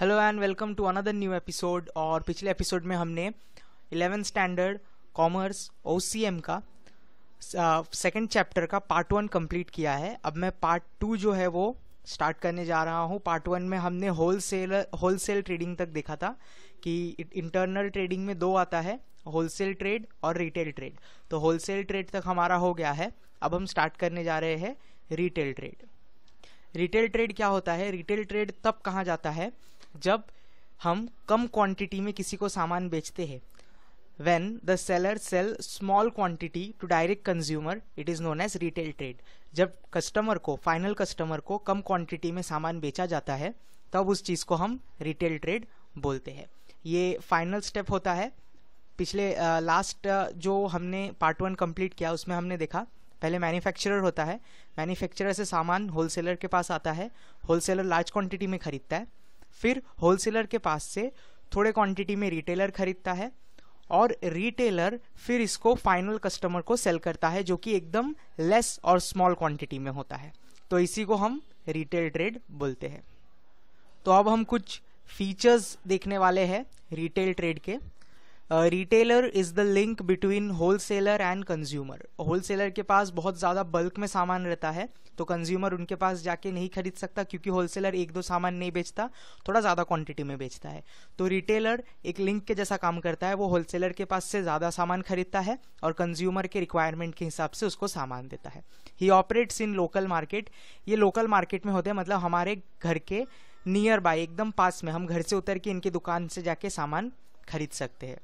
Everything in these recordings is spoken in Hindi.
hello and welcome to another new episode और पिछले एपिसोड में हमने इलेवेंथ स्टैंडर्ड कॉमर्स ओ का सेकेंड uh, चैप्टर का पार्ट वन कंप्लीट किया है अब मैं पार्ट टू जो है वो स्टार्ट करने जा रहा हूँ पार्ट वन में हमने wholesale wholesale trading तक देखा था कि इंटरनल ट्रेडिंग में दो आता है होलसेल ट्रेड और रिटेल ट्रेड तो होलसेल ट्रेड तक हमारा हो गया है अब हम स्टार्ट करने जा रहे हैं रिटेल ट्रेड रिटेल ट्रेड क्या होता है रिटेल ट्रेड तब कहा जाता है जब हम कम क्वांटिटी में किसी को सामान बेचते हैं when the seller sell small quantity to direct consumer it is known as retail trade जब कस्टमर को फाइनल कस्टमर को कम क्वांटिटी में सामान बेचा जाता है तब उस चीज़ को हम रिटेल ट्रेड बोलते हैं ये फाइनल स्टेप होता है पिछले लास्ट uh, uh, जो हमने पार्ट वन कंप्लीट किया उसमें हमने देखा पहले मैन्युफैक्चरर होता है मैन्युफैक्चरर से सामान होलसेलर के पास आता है होलसेलर लार्ज क्वांटिटी में खरीदता है फिर होलसेलर के पास से थोड़े क्वांटिटी में रिटेलर खरीदता है और रिटेलर फिर इसको फाइनल कस्टमर को सेल करता है जो कि एकदम लेस और स्मॉल क्वांटिटी में होता है तो इसी को हम रिटेल ट्रेड बोलते हैं तो अब हम कुछ फीचर्स देखने वाले हैं रिटेल ट्रेड के retailer is the link between wholesaler and consumer wholesaler के पास बहुत ज़्यादा बल्क में सामान रहता है तो कंज्यूमर उनके पास जाके नहीं खरीद सकता क्योंकि होलसेलर एक दो सामान नहीं बेचता थोड़ा ज़्यादा क्वांटिटी में बेचता है तो रिटेलर एक लिंक के जैसा काम करता है वो होलसेलर के पास से ज़्यादा सामान खरीदता है और कंज्यूमर के रिक्वायरमेंट के हिसाब से उसको सामान देता है he operates in local market ये लोकल मार्केट में होते हैं मतलब हमारे घर के नियर बाय एकदम पास में हम घर से उतर के इनकी दुकान से जाके सामान खरीद सकते हैं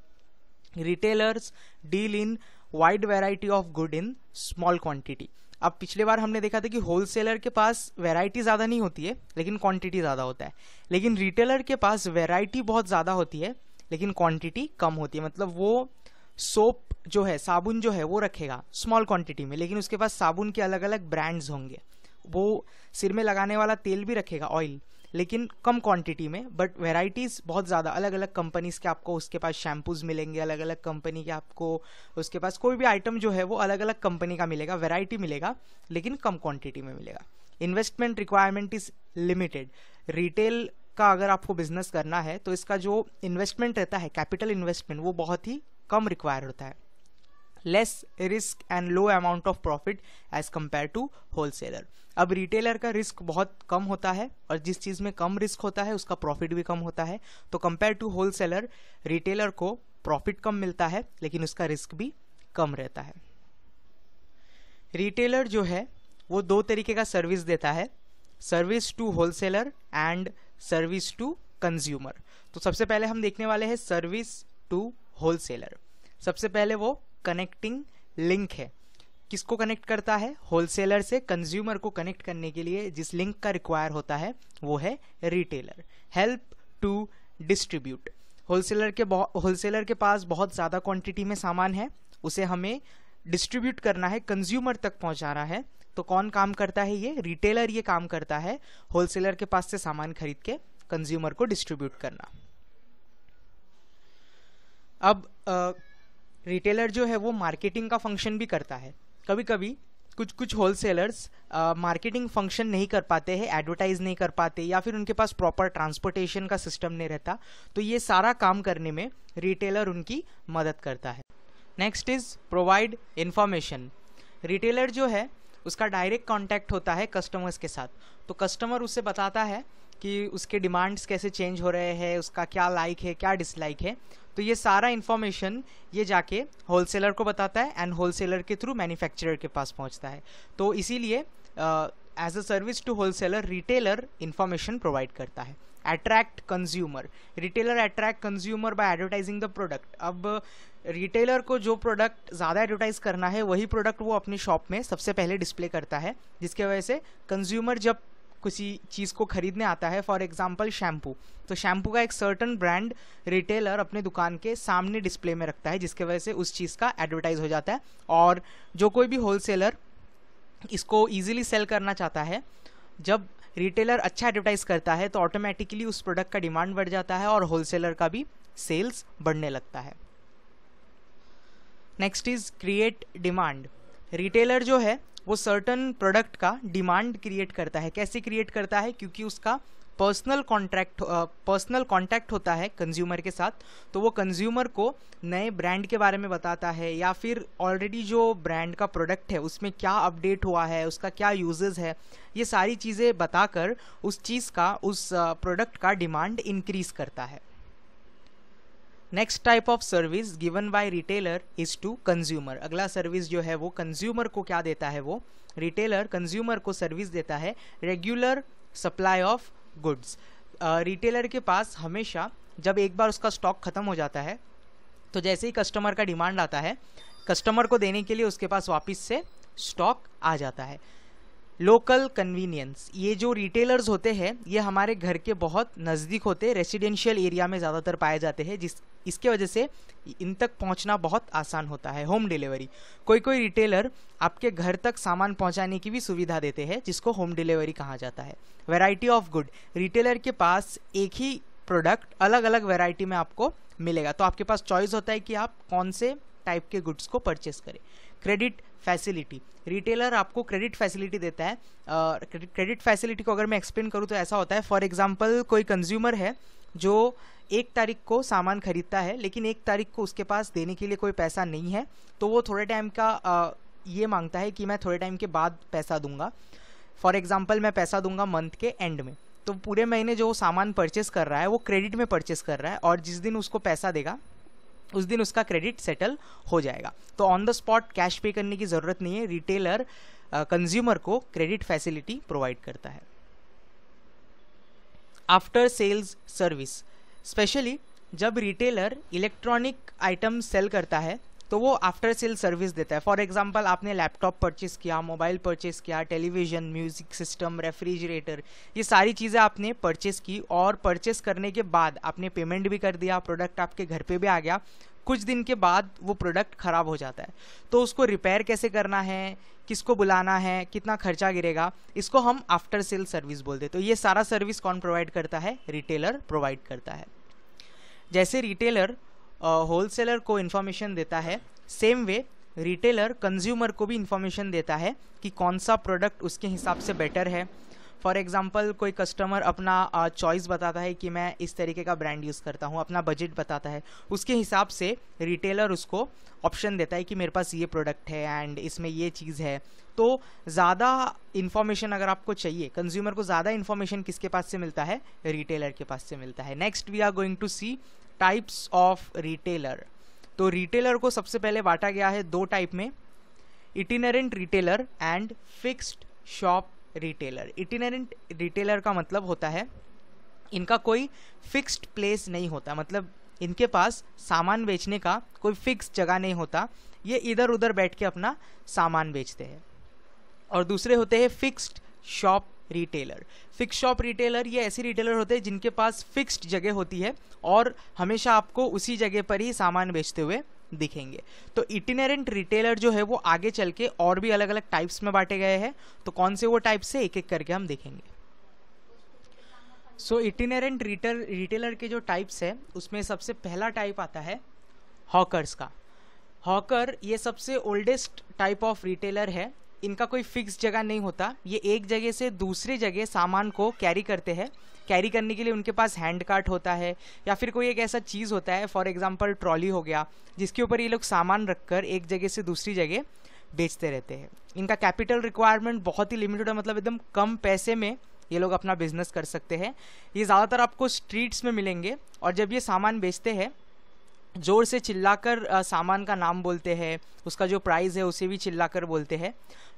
retailers deal in wide variety of good in small quantity अब पिछले बार हमने देखा था कि होलसेलर के पास वेराइटी ज़्यादा नहीं होती है लेकिन क्वांटिटी ज़्यादा होता है लेकिन रिटेलर के पास वेराइटी बहुत ज़्यादा होती है लेकिन क्वांटिटी कम होती है मतलब वो सोप जो है साबुन जो है वो रखेगा स्मॉल क्वांटिटी में लेकिन उसके पास साबुन के अलग अलग ब्रांड्स होंगे वो सिर में लगाने वाला तेल भी रखेगा ऑयल लेकिन कम क्वांटिटी में बट वेराइटीज़ बहुत ज़्यादा अलग अलग कंपनीज़ के आपको उसके पास शैम्पूज़ मिलेंगे अलग अलग कंपनी के आपको उसके पास कोई भी आइटम जो है वो अलग अलग कंपनी का मिलेगा वेराइटी मिलेगा लेकिन कम क्वांटिटी में मिलेगा investment requirement is limited retail का अगर आपको बिजनेस करना है तो इसका जो इन्वेस्टमेंट रहता है कैपिटल इन्वेस्टमेंट वो बहुत ही कम रिक्वायर होता है less risk and low amount of profit as compare to wholesaler अब रिटेलर का रिस्क बहुत कम होता है और जिस चीज़ में कम रिस्क होता है उसका प्रॉफिट भी कम होता है तो कंपेयर टू होलसेलर रिटेलर को प्रॉफिट कम मिलता है लेकिन उसका रिस्क भी कम रहता है रिटेलर जो है वो दो तरीके का सर्विस देता है service to wholesaler and service to consumer तो सबसे पहले हम देखने वाले हैं सर्विस टू होलसेलर सबसे पहले वो कनेक्टिंग लिंक है किसको कनेक्ट करता है होलसेलर से कंज्यूमर को कनेक्ट करने के लिए जिस लिंक का रिक्वायर होता है वो है retailer help to distribute wholesaler के होलसेलर के पास बहुत ज़्यादा क्वांटिटी में सामान है उसे हमें डिस्ट्रीब्यूट करना है कंज्यूमर तक पहुंचाना है तो कौन काम करता है ये रिटेलर ये काम करता है होलसेलर के पास से सामान खरीद के कंज्यूमर को डिस्ट्रीब्यूट करना अब आ, रिटेलर जो है वो मार्केटिंग का फंक्शन भी करता है कभी कभी कुछ कुछ होलसेलर्स मार्केटिंग फंक्शन नहीं कर पाते हैं एडवर्टाइज नहीं कर पाते या फिर उनके पास प्रॉपर ट्रांसपोर्टेशन का सिस्टम नहीं रहता तो ये सारा काम करने में रिटेलर उनकी मदद करता है next is provide information retailer जो है उसका डायरेक्ट कॉन्टैक्ट होता है कस्टमर्स के साथ तो कस्टमर उसे बताता है कि उसके डिमांड्स कैसे चेंज हो रहे हैं उसका क्या लाइक है क्या डिसलाइक है तो ये सारा इन्फॉर्मेशन ये जाके होलसेलर को बताता है एंड होलसेलर के थ्रू मैन्युफैक्चरर के पास पहुंचता है तो इसीलिए as a service to wholesaler retailer information provide करता है attract consumer retailer attract consumer by advertising the product अब रिटेलर को जो प्रोडक्ट ज़्यादा एडवर्टाइज करना है वही प्रोडक्ट वो अपने शॉप में सबसे पहले डिस्प्ले करता है जिसके वजह से कंज्यूमर जब किसी चीज़ को ख़रीदने आता है फॉर एग्जाम्पल शैम्पू तो शैम्पू का एक सर्टन ब्रांड रिटेलर अपने दुकान के सामने डिस्प्ले में रखता है जिसके वजह से उस चीज़ का एडवर्टाइज हो जाता है और जो कोई भी होलसेलर इसको ईजिली सेल करना चाहता है जब रिटेलर अच्छा एडवर्टाइज करता है तो ऑटोमेटिकली उस प्रोडक्ट का डिमांड बढ़ जाता है और होलसेलर का भी सेल्स बढ़ने लगता है next is create demand retailer जो है वो सर्टन प्रोडक्ट का डिमांड क्रिएट करता है कैसे क्रिएट करता है क्योंकि उसका पर्सनल कॉन्ट्रैक्ट पर्सनल कॉन्टैक्ट होता है कंज्यूमर के साथ तो वो कंज्यूमर को नए ब्रांड के बारे में बताता है या फिर ऑलरेडी जो ब्रांड का प्रोडक्ट है उसमें क्या अपडेट हुआ है उसका क्या यूजेस है ये सारी चीज़ें बताकर उस चीज़ का उस प्रोडक्ट का डिमांड इंक्रीज़ करता है next type of service given by retailer is to consumer अगला सर्विस जो है वो कंज्यूमर को क्या देता है वो रिटेलर कंज्यूमर को सर्विस देता है regular supply of goods retailer के पास हमेशा जब एक बार उसका स्टॉक खत्म हो जाता है तो जैसे ही कस्टमर का डिमांड आता है कस्टमर को देने के लिए उसके पास वापस से स्टॉक आ जाता है लोकल कन्वीनियंस ये जो रिटेलर्स होते हैं ये हमारे घर के बहुत नज़दीक होते हैं रेसिडेंशियल एरिया में ज़्यादातर पाए जाते हैं जिस इसके वजह से इन तक पहुंचना बहुत आसान होता है होम डिलीवरी कोई कोई रिटेलर आपके घर तक सामान पहुंचाने की भी सुविधा देते हैं जिसको होम डिलीवरी कहा जाता है वेराइटी ऑफ गुड रिटेलर के पास एक ही प्रोडक्ट अलग अलग वेराइटी में आपको मिलेगा तो आपके पास चॉइस होता है कि आप कौन से टाइप के गुड्स को परचेस करें क्रेडिट फैसिलिटी रिटेलर आपको क्रेडिट फैसिलिटी देता है क्रेडिट फैसिलिटी को अगर मैं एक्सप्लेन करूँ तो ऐसा होता है फॉर एग्जाम्पल कोई कंज्यूमर है जो एक तारीख को सामान खरीदता है लेकिन एक तारीख को उसके पास देने के लिए कोई पैसा नहीं है तो वो थोड़े टाइम का आ, ये मांगता है कि मैं थोड़े टाइम के बाद पैसा दूंगा फॉर एग्ज़ाम्पल मैं पैसा दूंगा मंथ के एंड में तो पूरे महीने जो सामान परचेस कर रहा है वो क्रेडिट में परचेस कर रहा है और जिस दिन उसको पैसा देगा उस दिन उसका क्रेडिट सेटल हो जाएगा तो ऑन द स्पॉट कैश पे करने की ज़रूरत नहीं है रिटेलर कंज्यूमर uh, को क्रेडिट फैसिलिटी प्रोवाइड करता है आफ्टर सेल्स सर्विस स्पेशली जब रिटेलर इलेक्ट्रॉनिक आइटम सेल करता है तो वो आफ्टर सेल सर्विस देता है फॉर एग्जाम्पल आपने लैपटॉप परचेस किया मोबाइल परचेस किया टेलीविजन म्यूजिक सिस्टम रेफ्रिजरेटर ये सारी चीज़ें आपने परचेस की और परचेस करने के बाद आपने पेमेंट भी कर दिया प्रोडक्ट आपके घर पे भी आ गया कुछ दिन के बाद वो प्रोडक्ट ख़राब हो जाता है तो उसको रिपेयर कैसे करना है किसको बुलाना है कितना खर्चा गिरेगा इसको हम आफ्टर सेल सर्विस बोलते हैं तो ये सारा सर्विस कौन प्रोवाइड करता है रिटेलर प्रोवाइड करता है जैसे रिटेलर होलसेलर को इन्फॉर्मेशन देता है सेम वे रिटेलर कंज्यूमर को भी इन्फॉर्मेशन देता है कि कौन सा प्रोडक्ट उसके हिसाब से बेटर है फॉर एग्जाम्पल कोई कस्टमर अपना चॉइस uh, बताता है कि मैं इस तरीके का ब्रांड यूज़ करता हूँ अपना बजट बताता है उसके हिसाब से रिटेलर उसको ऑप्शन देता है कि मेरे पास ये प्रोडक्ट है एंड इसमें ये चीज़ है तो ज़्यादा इन्फॉर्मेशन अगर आपको चाहिए कंज्यूमर को ज़्यादा इन्फॉर्मेशन किसके पास से मिलता है रिटेलर के पास से मिलता है next we are going to see types of retailer तो रिटेलर को सबसे पहले बांटा गया है दो टाइप में itinerant retailer and fixed shop retailer itinerant retailer का मतलब होता है इनका कोई फिक्स्ड प्लेस नहीं होता मतलब इनके पास सामान बेचने का कोई फिक्स जगह नहीं होता ये इधर उधर बैठ के अपना सामान बेचते हैं और दूसरे होते हैं fixed shop retailer fixed shop retailer ये ऐसे रिटेलर होते हैं जिनके पास फिक्स्ड जगह होती है और हमेशा आपको उसी जगह पर ही सामान बेचते हुए दिखेंगे तो इटिनरेंट रिटेलर जो है वो आगे चल के और भी अलग अलग टाइप्स में बांटे गए हैं तो कौन से वो टाइप्स है एक एक करके हम देखेंगे सो इटिनरेंट रिटेल रिटेलर के जो टाइप्स है उसमें सबसे पहला टाइप आता है हॉकर्स का हॉकर ये सबसे ओल्डेस्ट टाइप ऑफ रिटेलर है इनका कोई फिक्स जगह नहीं होता ये एक जगह से दूसरी जगह सामान को कैरी करते हैं कैरी करने के लिए उनके पास हैंड कार्ट होता है या फिर कोई एक ऐसा चीज़ होता है फॉर एग्जांपल ट्रॉली हो गया जिसके ऊपर ये लोग सामान रखकर एक जगह से दूसरी जगह बेचते रहते हैं इनका कैपिटल रिक्वायरमेंट बहुत ही लिमिटेड है मतलब एकदम कम पैसे में ये लोग अपना बिजनेस कर सकते हैं ये ज़्यादातर आपको स्ट्रीट्स में मिलेंगे और जब ये सामान बेचते हैं ज़ोर से चिल्लाकर सामान का नाम बोलते हैं उसका जो प्राइस है उसे भी चिल्लाकर बोलते हैं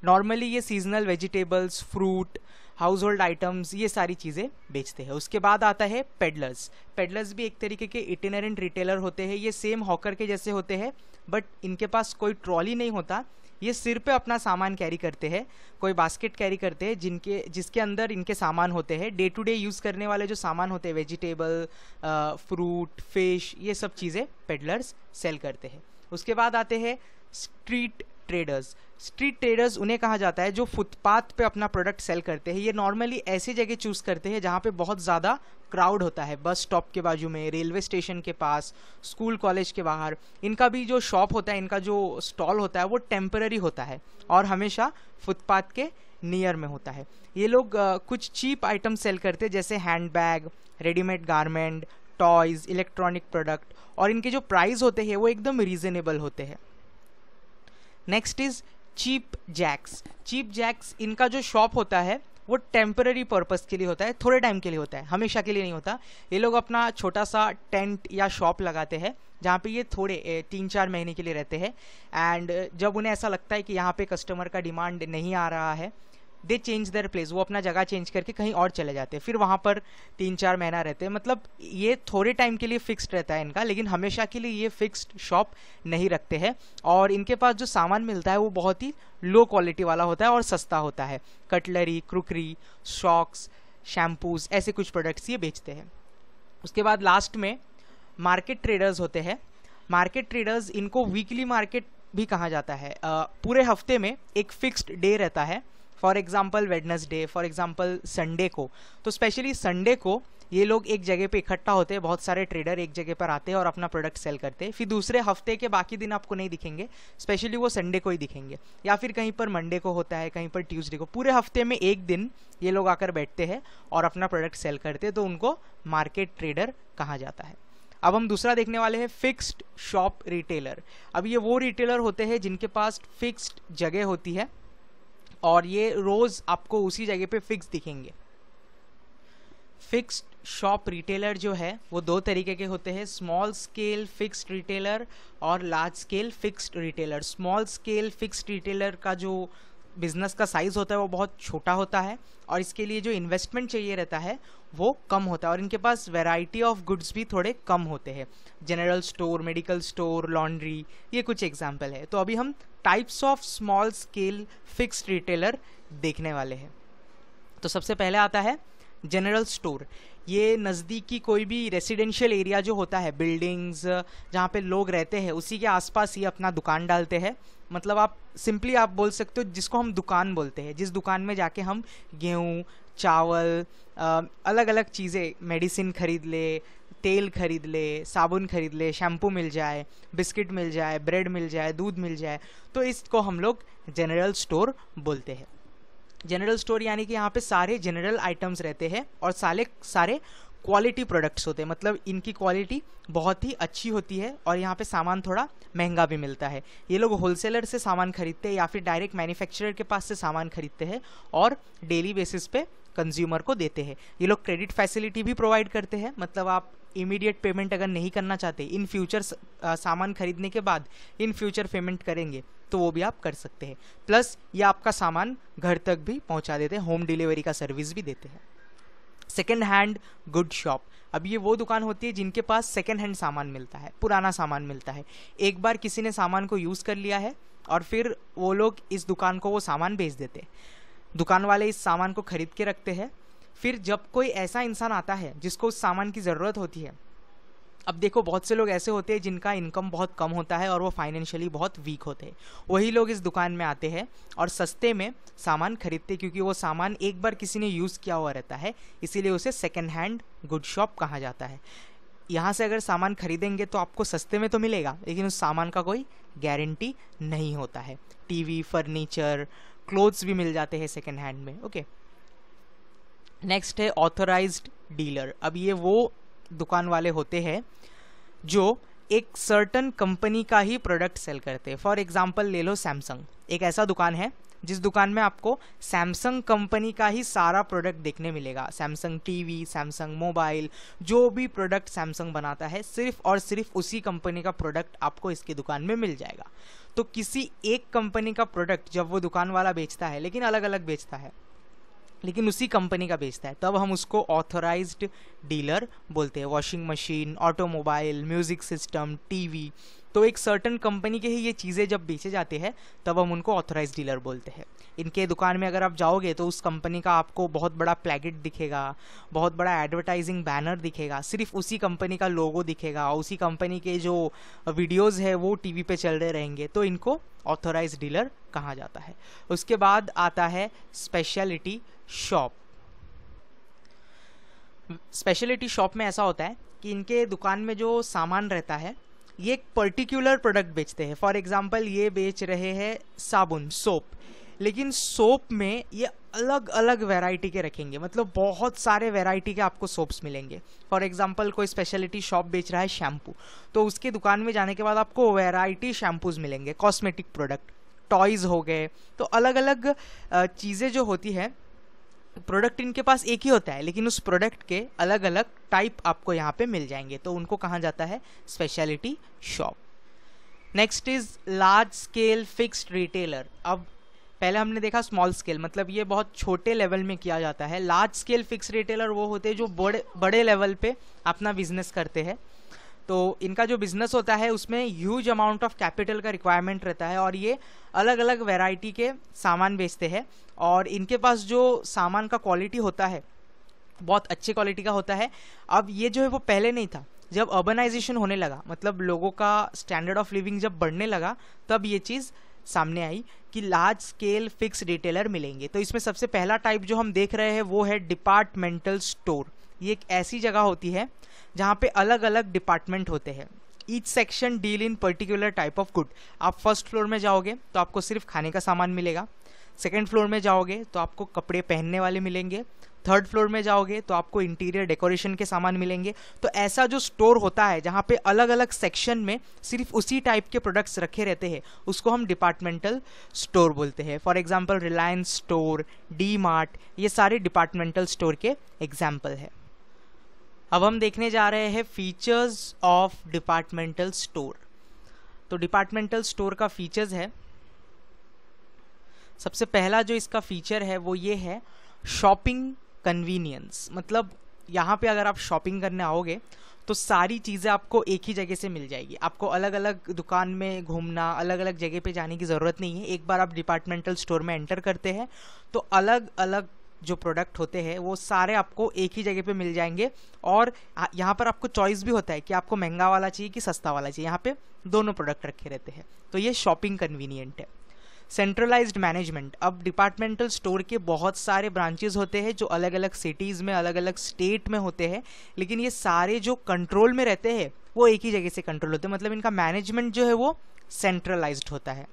नॉर्मली ये seasonal vegetables fruit household items ये सारी चीज़ें बेचते हैं उसके बाद आता है पेडलर्स पेडलर्स भी एक तरीके के इटिनरेंट रिटेलर होते हैं ये सेम हॉकर के जैसे होते हैं बट इनके पास कोई ट्रॉली नहीं होता ये सिर पे अपना सामान कैरी करते हैं कोई बास्केट कैरी करते हैं जिनके जिसके अंदर इनके सामान होते हैं डे टू डे यूज़ करने वाले जो सामान होते हैं वेजिटेबल फ्रूट फिश ये सब चीज़ें पेडलर्स सेल करते हैं उसके बाद आते हैं स्ट्रीट ट्रेडर्स स्ट्रीट ट्रेडर्स उन्हें कहा जाता है जो फुटपाथ पे अपना प्रोडक्ट सेल करते हैं ये नॉर्मली ऐसी जगह चूज़ करते हैं जहाँ पे बहुत ज़्यादा क्राउड होता है बस स्टॉप के बाजू में रेलवे स्टेशन के पास स्कूल कॉलेज के बाहर इनका भी जो शॉप होता है इनका जो स्टॉल होता है वो टेम्पररी होता है और हमेशा फुटपाथ के नियर में होता है ये लोग आ, कुछ चीप आइटम सेल करते हैं जैसे handbag readymade garment toys electronic product और इनके जो प्राइस होते हैं वो एकदम रीज़नेबल होते हैं next is cheap jacks cheap jacks इनका जो शॉप होता है वो टेम्पररी पर्पज़ के लिए होता है थोड़े टाइम के लिए होता है हमेशा के लिए नहीं होता ये लोग अपना छोटा सा टेंट या शॉप लगाते हैं जहाँ पे ये थोड़े तीन चार महीने के लिए रहते हैं एंड जब उन्हें ऐसा लगता है कि यहाँ पे कस्टमर का डिमांड नहीं आ रहा है दे चेंज देयर प्लेस वो अपना जगह चेंज करके कहीं और चले जाते हैं फिर वहाँ पर तीन चार महीना रहते हैं मतलब ये थोड़े टाइम के लिए फिक्स्ड रहता है इनका लेकिन हमेशा के लिए ये फिक्स्ड शॉप नहीं रखते हैं और इनके पास जो सामान मिलता है वो बहुत ही लो क्वालिटी वाला होता है और सस्ता होता है कटलरी क्रुकरी शॉक्स शैम्पूज ऐसे कुछ प्रोडक्ट्स ये बेचते हैं उसके बाद लास्ट में मार्केट ट्रेडर्स होते हैं मार्केट ट्रेडर्स इनको वीकली मार्केट भी कहा जाता है पूरे हफ्ते में एक फिक्स्ड डे रहता है for example Wednesday for example Sunday को तो स्पेशली संडे को ये लोग एक जगह पे इकट्ठा होते हैं बहुत सारे ट्रेडर एक जगह पर आते हैं और अपना प्रोडक्ट सेल करते हैं फिर दूसरे हफ्ते के बाकी दिन आपको नहीं दिखेंगे स्पेशली वो संडे को ही दिखेंगे या फिर कहीं पर मंडे को होता है कहीं पर ट्यूसडे को पूरे हफ्ते में एक दिन ये लोग आकर बैठते हैं और अपना प्रोडक्ट सेल करते हैं तो उनको मार्केट ट्रेडर कहा जाता है अब हम दूसरा देखने वाले हैं फिक्स्ड शॉप रिटेलर अब ये वो रिटेलर होते हैं जिनके पास फिक्स्ड जगह होती है और ये रोज़ आपको उसी जगह पे फिक्स दिखेंगे फिक्स्ड शॉप रिटेलर जो है वो दो तरीके के होते हैं स्मॉल स्केल फिक्स्ड रिटेलर और large scale fixed retailer small scale fixed retailer का जो बिज़नेस का साइज़ होता है वो बहुत छोटा होता है और इसके लिए जो इन्वेस्टमेंट चाहिए रहता है वो कम होता है और इनके पास वैरायटी ऑफ गुड्स भी थोड़े कम होते हैं general store medical store laundry ये कुछ एग्जाम्पल है तो अभी हम types of small scale fixed retailer देखने वाले हैं तो सबसे पहले आता है जनरल स्टोर ये नज़दीकी कोई भी रेसिडेंशियल एरिया जो होता है बिल्डिंग्स जहाँ पे लोग रहते हैं उसी के आसपास ही अपना दुकान डालते हैं मतलब आप सिंपली आप बोल सकते हो जिसको हम दुकान बोलते हैं जिस दुकान में जाके हम गेहूँ चावल अलग अलग चीज़ें मेडिसिन खरीद ले तेल खरीद ले साबुन खरीद ले शैम्पू मिल जाए बिस्किट मिल जाए ब्रेड मिल जाए दूध मिल जाए तो इसको हम लोग जनरल स्टोर बोलते हैं जनरल स्टोर यानी कि यहाँ पे सारे जनरल आइटम्स रहते हैं और सारे सारे क्वालिटी प्रोडक्ट्स होते हैं मतलब इनकी क्वालिटी बहुत ही अच्छी होती है और यहाँ पे सामान थोड़ा महंगा भी मिलता है ये लोग होलसेलर से सामान खरीदते हैं या फिर डायरेक्ट मैन्युफैक्चरर के पास से सामान खरीदते हैं और डेली बेसिस पे कंज्यूमर को देते हैं ये लोग क्रेडिट फैसिलिटी भी प्रोवाइड करते हैं मतलब आप इमीडिएट पेमेंट अगर नहीं करना चाहते इन फ्यूचर सामान खरीदने के बाद इन फ्यूचर पेमेंट करेंगे तो वो भी आप कर सकते हैं प्लस ये आपका सामान घर तक भी पहुंचा देते हैं होम डिलीवरी का सर्विस भी देते हैं सेकेंड हैंड गुड शॉप अब ये वो दुकान होती है जिनके पास सेकेंड हैंड सामान मिलता है पुराना सामान मिलता है एक बार किसी ने सामान को यूज़ कर लिया है और फिर वो लोग इस दुकान को वो सामान बेच देते हैं दुकान वाले इस सामान को खरीद के रखते हैं फिर जब कोई ऐसा इंसान आता है जिसको उस सामान की ज़रूरत होती है अब देखो बहुत से लोग ऐसे होते हैं जिनका इनकम बहुत कम होता है और वो फाइनेंशियली बहुत वीक होते हैं वही लोग इस दुकान में आते हैं और सस्ते में सामान खरीदते क्योंकि वो सामान एक बार किसी ने यूज़ किया हुआ रहता है इसीलिए उसे सेकेंड हैंड गुड शॉप कहा जाता है यहाँ से अगर सामान खरीदेंगे तो आपको सस्ते में तो मिलेगा लेकिन उस सामान का कोई गारंटी नहीं होता है टीवी फर्नीचर क्लोथ्स भी मिल जाते हैं सेकेंड हैंड में ओके नेक्स्ट है ऑथोराइज डीलर अब ये वो दुकान वाले होते हैं जो एक सर्टन कंपनी का ही प्रोडक्ट सेल करते हैं फॉर एग्जाम्पल ले लो सैमसंग एक ऐसा दुकान है जिस दुकान में आपको सैमसंग कंपनी का ही सारा प्रोडक्ट देखने मिलेगा सैमसंग टीवी सैमसंग मोबाइल जो भी प्रोडक्ट सैमसंग बनाता है सिर्फ और सिर्फ उसी कंपनी का प्रोडक्ट आपको इसकी दुकान में मिल जाएगा तो किसी एक कंपनी का प्रोडक्ट जब वो दुकान वाला बेचता है लेकिन अलग अलग बेचता है लेकिन उसी कंपनी का बेचता है तब हम उसको ऑथोराइज्ड डीलर बोलते हैं washing machine automobile music system TV तो एक सर्टन कंपनी के ही ये चीज़ें जब बेचे जाते हैं तब हम उनको ऑथोराइज डीलर बोलते हैं इनके दुकान में अगर आप जाओगे तो उस कंपनी का आपको बहुत बड़ा प्लेगेट दिखेगा बहुत बड़ा एडवर्टाइजिंग बैनर दिखेगा सिर्फ उसी कंपनी का लोगो दिखेगा उसी कंपनी के जो वीडियोज़ है वो टी पे चल रहे रहेंगे तो इनको ऑथोराइज डीलर कहा जाता है उसके बाद आता है स्पेशलिटी शॉप स्पेशलिटी शॉप में ऐसा होता है कि इनके दुकान में जो सामान रहता है ये एक पर्टिकुलर प्रोडक्ट बेचते हैं फॉर एग्जाम्पल ये बेच रहे हैं साबुन सोप लेकिन सोप में ये अलग अलग वैरायटी के रखेंगे मतलब बहुत सारे वैरायटी के आपको सोप्स मिलेंगे फॉर एग्जांपल कोई स्पेशलिटी शॉप बेच रहा है शैम्पू तो उसके दुकान में जाने के बाद आपको वैरायटी शैम्पूज मिलेंगे कॉस्मेटिक प्रोडक्ट टॉयज़ हो गए तो अलग अलग चीज़ें जो होती है प्रोडक्ट इनके पास एक ही होता है लेकिन उस प्रोडक्ट के अलग अलग टाइप आपको यहाँ पे मिल जाएंगे तो उनको कहा जाता है speciality shop next is large scale fixed retailer अब पहले हमने देखा स्मॉल स्केल मतलब ये बहुत छोटे लेवल में किया जाता है लार्ज स्केल फिक्स रिटेलर वो होते हैं जो बड़े बड़े लेवल पे अपना बिजनेस करते हैं तो इनका जो बिजनेस होता है उसमें ह्यूज अमाउंट ऑफ कैपिटल का रिक्वायरमेंट रहता है और ये अलग अलग वेराइटी के सामान बेचते हैं और इनके पास जो सामान का क्वालिटी होता है बहुत अच्छे क्वालिटी का होता है अब ये जो है वो पहले नहीं था जब अर्बनाइजेशन होने लगा मतलब लोगों का स्टैंडर्ड ऑफ लिविंग जब बढ़ने लगा तब ये चीज़ सामने आई कि लार्ज स्केल फिक्स रिटेलर मिलेंगे तो इसमें सबसे पहला टाइप जो हम देख रहे हैं वो है डिपार्टमेंटल स्टोर ये एक ऐसी जगह होती है जहाँ पे अलग अलग डिपार्टमेंट होते हैं each section deal in particular type of good आप फर्स्ट फ्लोर में जाओगे तो आपको सिर्फ खाने का सामान मिलेगा सेकेंड फ्लोर में जाओगे तो आपको कपड़े पहनने वाले मिलेंगे थर्ड फ्लोर में जाओगे तो आपको इंटीरियर डेकोरेशन के सामान मिलेंगे तो ऐसा जो स्टोर होता है जहाँ पे अलग अलग सेक्शन में सिर्फ उसी टाइप के प्रोडक्ट्स रखे रहते हैं उसको हम डिपार्टमेंटल स्टोर बोलते हैं for example Reliance store D Mart ये सारे डिपार्टमेंटल स्टोर के एग्जाम्पल है अब हम देखने जा रहे हैं फीचर्स ऑफ डिपार्टमेंटल स्टोर तो डिपार्टमेंटल स्टोर का फीचर्स है सबसे पहला जो इसका फीचर है वो ये है शॉपिंग कन्वीनियंस मतलब यहाँ पे अगर आप शॉपिंग करने आओगे तो सारी चीज़ें आपको एक ही जगह से मिल जाएगी आपको अलग अलग दुकान में घूमना अलग अलग जगह पे जाने की ज़रूरत नहीं है एक बार आप डिपार्टमेंटल स्टोर में एंटर करते हैं तो अलग अलग जो प्रोडक्ट होते हैं वो सारे आपको एक ही जगह पे मिल जाएंगे और यहाँ पर आपको चॉइस भी होता है कि आपको महंगा वाला चाहिए कि सस्ता वाला चाहिए यहाँ पे दोनों प्रोडक्ट रखे रहते हैं तो ये शॉपिंग कन्वीनियंट है सेंट्रलाइज्ड मैनेजमेंट अब डिपार्टमेंटल स्टोर के बहुत सारे ब्रांचेज होते हैं जो अलग अलग सिटीज़ में अलग अलग स्टेट में होते हैं लेकिन ये सारे जो कंट्रोल में रहते हैं वो एक ही जगह से कंट्रोल होते हैं मतलब इनका मैनेजमेंट जो है वो सेंट्रलाइज्ड होता है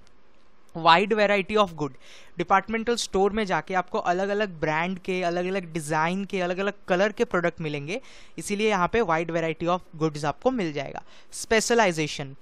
wide variety of good departmental store में जाके आपको अलग अलग ब्रांड के अलग अलग डिज़ाइन के अलग अलग कलर के प्रोडक्ट मिलेंगे इसीलिए यहाँ पे वाइड वेराइटी ऑफ गुड्स आपको मिल जाएगा स्पेशलाइजेशन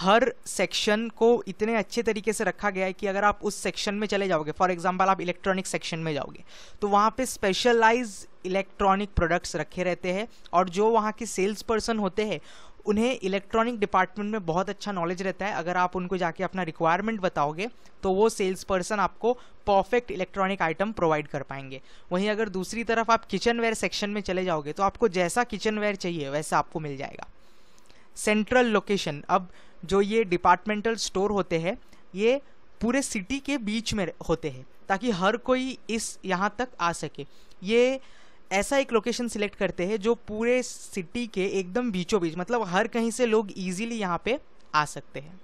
हर सेक्शन को इतने अच्छे तरीके से रखा गया है कि अगर आप उस सेक्शन में चले जाओगे फॉर एग्जाम्पल आप इलेक्ट्रॉनिक सेक्शन में जाओगे तो वहाँ पे स्पेशलाइज इलेक्ट्रॉनिक प्रोडक्ट्स रखे रहते हैं और जो वहाँ के सेल्स पर्सन होते हैं उन्हें इलेक्ट्रॉनिक डिपार्टमेंट में बहुत अच्छा नॉलेज रहता है अगर आप उनको जाके अपना रिक्वायरमेंट बताओगे तो वो सेल्स पर्सन आपको परफेक्ट इलेक्ट्रॉनिक आइटम प्रोवाइड कर पाएंगे वहीं अगर दूसरी तरफ आप किचनवेयर सेक्शन में चले जाओगे तो आपको जैसा किचनवेयर चाहिए वैसा आपको मिल जाएगा सेंट्रल लोकेशन अब जो ये डिपार्टमेंटल स्टोर होते हैं ये पूरे सिटी के बीच में होते हैं ताकि हर कोई इस यहाँ तक आ सके ये ऐसा एक लोकेशन सिलेक्ट करते हैं जो पूरे सिटी के एकदम बीचों बीच मतलब हर कहीं से लोग इजीली यहाँ पे आ सकते हैं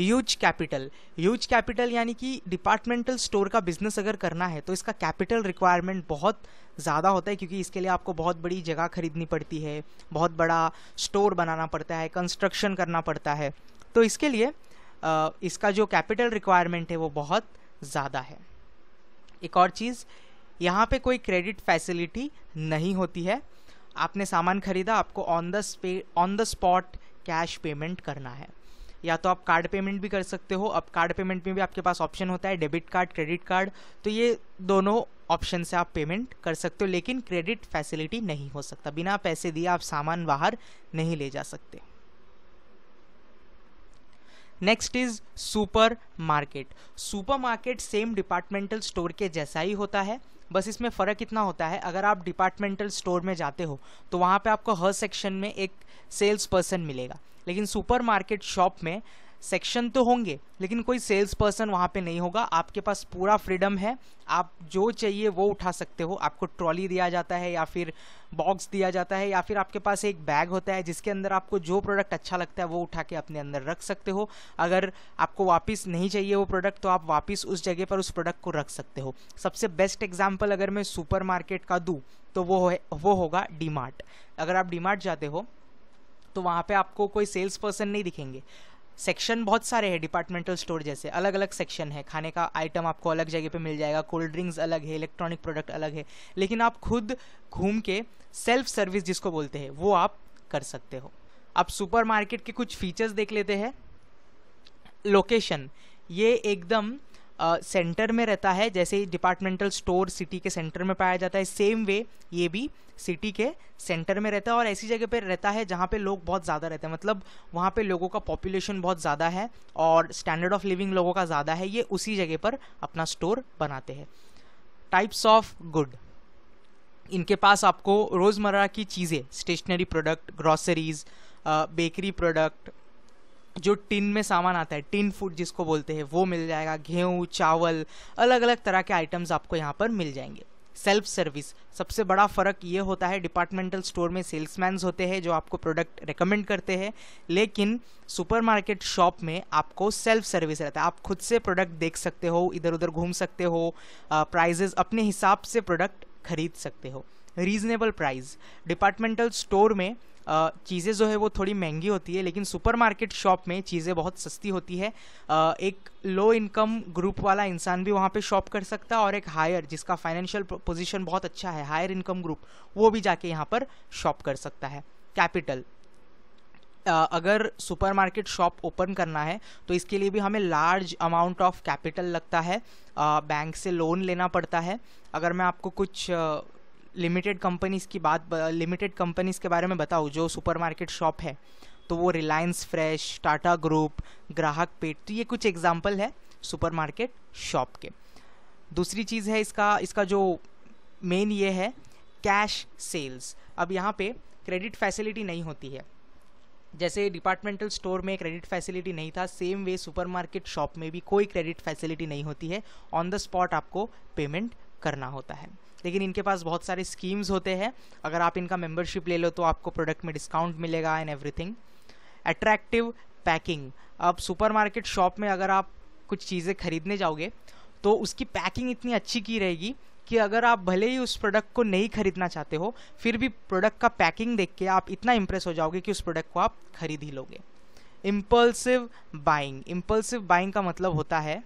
ह्यूज कैपिटल ह्यूज कैपिटल यानी कि डिपार्टमेंटल स्टोर का बिजनेस अगर करना है तो इसका कैपिटल रिक्वायरमेंट बहुत ज़्यादा होता है क्योंकि इसके लिए आपको बहुत बड़ी जगह खरीदनी पड़ती है बहुत बड़ा स्टोर बनाना पड़ता है कंस्ट्रक्शन करना पड़ता है तो इसके लिए आ, इसका जो कैपिटल रिक्वायरमेंट है वो बहुत ज़्यादा है एक और चीज़ यहाँ पे कोई क्रेडिट फैसिलिटी नहीं होती है आपने सामान खरीदा आपको on the spe on the spot cash payment करना है या तो आप कार्ड पेमेंट भी कर सकते हो अब कार्ड पेमेंट में भी आपके पास ऑप्शन होता है डेबिट कार्ड क्रेडिट कार्ड तो ये दोनों ऑप्शन से आप पेमेंट कर सकते हो लेकिन क्रेडिट फैसिलिटी नहीं हो सकता बिना पैसे दिए आप सामान बाहर नहीं ले जा सकते next is supermarket supermarket same departmental store के जैसा ही होता है बस इसमें फ़र्क इतना होता है अगर आप डिपार्टमेंटल स्टोर में जाते हो तो वहाँ पे आपको हर सेक्शन में एक सेल्स पर्सन मिलेगा लेकिन सुपरमार्केट शॉप में सेक्शन तो होंगे लेकिन कोई सेल्स पर्सन वहाँ पे नहीं होगा आपके पास पूरा फ्रीडम है आप जो चाहिए वो उठा सकते हो आपको ट्रॉली दिया जाता है या फिर बॉक्स दिया जाता है या फिर आपके पास एक बैग होता है जिसके अंदर आपको जो प्रोडक्ट अच्छा लगता है वो उठा के अपने अंदर रख सकते हो अगर आपको वापस नहीं चाहिए वो प्रोडक्ट तो आप वापस उस जगह पर उस प्रोडक्ट को रख सकते हो सबसे बेस्ट एग्जाम्पल अगर मैं सुपर का दूँ तो वो है वो होगा डीमार्ट अगर आप डी जाते हो तो वहाँ पे आपको कोई सेल्स पर्सन नहीं दिखेंगे सेक्शन बहुत सारे हैं डिपार्टमेंटल स्टोर जैसे अलग अलग सेक्शन है खाने का आइटम आपको अलग जगह पे मिल जाएगा कोल्ड ड्रिंक्स अलग है इलेक्ट्रॉनिक प्रोडक्ट अलग है लेकिन आप खुद घूम के सेल्फ सर्विस जिसको बोलते हैं वो आप कर सकते हो आप सुपरमार्केट के कुछ फीचर्स देख लेते हैं लोकेशन ये एकदम सेंटर में रहता है जैसे डिपार्टमेंटल स्टोर सिटी के सेंटर में पाया जाता है सेम वे ये भी सिटी के सेंटर में रहता है और ऐसी जगह पर रहता है जहाँ पे लोग बहुत ज़्यादा रहते हैं मतलब वहाँ पे लोगों का पॉपुलेशन बहुत ज़्यादा है और स्टैंडर्ड ऑफ लिविंग लोगों का ज़्यादा है ये उसी जगह पर अपना स्टोर बनाते हैं टाइप्स ऑफ गुड इनके पास आपको रोज़मर्रा की चीज़ें stationery product groceries bakery product जो टिन में सामान आता है टिन फूड जिसको बोलते हैं वो मिल जाएगा गेहूँ चावल अलग अलग तरह के आइटम्स आपको यहाँ पर मिल जाएंगे सेल्फ सर्विस सबसे बड़ा फ़र्क ये होता है डिपार्टमेंटल स्टोर में सेल्समैन होते हैं जो आपको प्रोडक्ट रिकमेंड करते हैं लेकिन सुपरमार्केट शॉप में आपको सेल्फ सर्विस रहता है आप खुद से प्रोडक्ट देख सकते हो इधर उधर घूम सकते हो प्राइजेज अपने हिसाब से प्रोडक्ट खरीद सकते हो रीजनेबल प्राइस डिपार्टमेंटल स्टोर में चीज़ें जो है वो थोड़ी महंगी होती है लेकिन सुपरमार्केट शॉप में चीज़ें बहुत सस्ती होती है एक लो इनकम ग्रुप वाला इंसान भी वहाँ पे शॉप कर सकता है और एक हायर जिसका फाइनेंशियल पोजीशन बहुत अच्छा है हायर इनकम ग्रुप वो भी जाके यहाँ पर शॉप कर सकता है कैपिटल अगर सुपरमार्केट शॉप ओपन करना है तो इसके लिए भी हमें लार्ज अमाउंट ऑफ कैपिटल लगता है बैंक से लोन लेना पड़ता है अगर मैं आपको कुछ लिमिटेड कंपनीज़ की बात लिमिटेड कंपनीज़ के बारे में बताऊँ जो सुपरमार्केट शॉप है तो वो रिलायंस फ्रेश टाटा ग्रुप ग्राहक पेट तो ये कुछ एग्जाम्पल है सुपरमार्केट शॉप के दूसरी चीज़ है इसका इसका जो मेन ये है कैश सेल्स अब यहाँ पे क्रेडिट फैसिलिटी नहीं होती है जैसे डिपार्टमेंटल स्टोर में क्रेडिट फैसिलिटी नहीं था सेम वे सुपरमार्केट शॉप में भी कोई क्रेडिट फैसिलिटी नहीं होती है ऑन द स्पॉट आपको पेमेंट करना होता है लेकिन इनके पास बहुत सारे स्कीम्स होते हैं अगर आप इनका मेम्बरशिप ले लो तो आपको प्रोडक्ट में डिस्काउंट मिलेगा एंड एवरीथिंग अट्रैक्टिव पैकिंग अब सुपरमार्केट शॉप में अगर आप कुछ चीज़ें खरीदने जाओगे तो उसकी पैकिंग इतनी अच्छी की रहेगी कि अगर आप भले ही उस प्रोडक्ट को नहीं खरीदना चाहते हो फिर भी प्रोडक्ट का पैकिंग देख के आप इतना इम्प्रेस हो जाओगे कि उस प्रोडक्ट को आप खरीद ही लोगे इम्पल्सिव बाइंग इम्पल्सिव बाइंग का मतलब होता है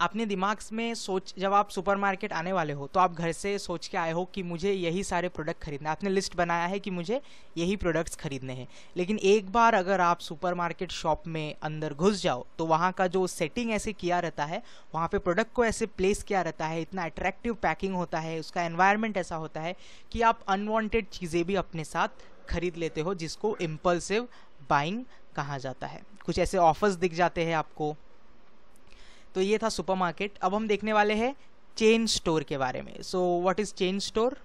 अपने दिमाग में सोच जब आप सुपरमार्केट आने वाले हो तो आप घर से सोच के आए हो कि मुझे यही सारे प्रोडक्ट खरीदने आपने लिस्ट बनाया है कि मुझे यही प्रोडक्ट्स खरीदने हैं लेकिन एक बार अगर आप सुपरमार्केट शॉप में अंदर घुस जाओ तो वहाँ का जो सेटिंग ऐसे किया रहता है वहाँ पर प्रोडक्ट को ऐसे प्लेस किया रहता है इतना अट्रैक्टिव पैकिंग होता है उसका एन्वायरमेंट ऐसा होता है कि आप अनवॉन्टेड चीज़ें भी अपने साथ खरीद लेते हो जिसको इम्पल्सिव बाइंग कहा जाता है कुछ ऐसे ऑफर्स दिख जाते हैं आपको तो ये था सुपरमार्केट अब हम देखने वाले हैं चेन स्टोर के बारे में so what is chain store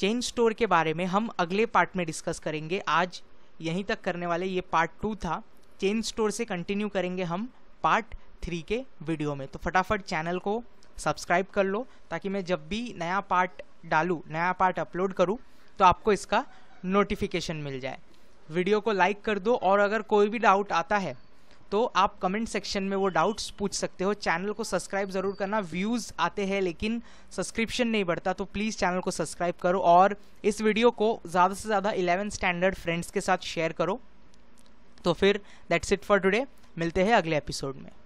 chain store के बारे में हम अगले पार्ट में डिस्कस करेंगे आज यहीं तक करने वाले ये पार्ट टू था चेन स्टोर से कंटिन्यू करेंगे हम पार्ट थ्री के वीडियो में तो फटाफट चैनल को सब्सक्राइब कर लो ताकि मैं जब भी नया पार्ट डालूँ नया पार्ट अपलोड करूँ तो आपको इसका नोटिफिकेशन मिल जाए वीडियो को लाइक कर दो और अगर कोई भी डाउट आता है तो आप कमेंट सेक्शन में वो डाउट्स पूछ सकते हो चैनल को सब्सक्राइब ज़रूर करना व्यूज़ आते हैं लेकिन सब्सक्रिप्शन नहीं बढ़ता तो प्लीज़ चैनल को सब्सक्राइब करो और इस वीडियो को ज़्यादा से ज़्यादा इलेवन स्टैंडर्ड फ्रेंड्स के साथ शेयर करो तो फिर दैट्स इट फॉर टुडे मिलते हैं अगले एपिसोड में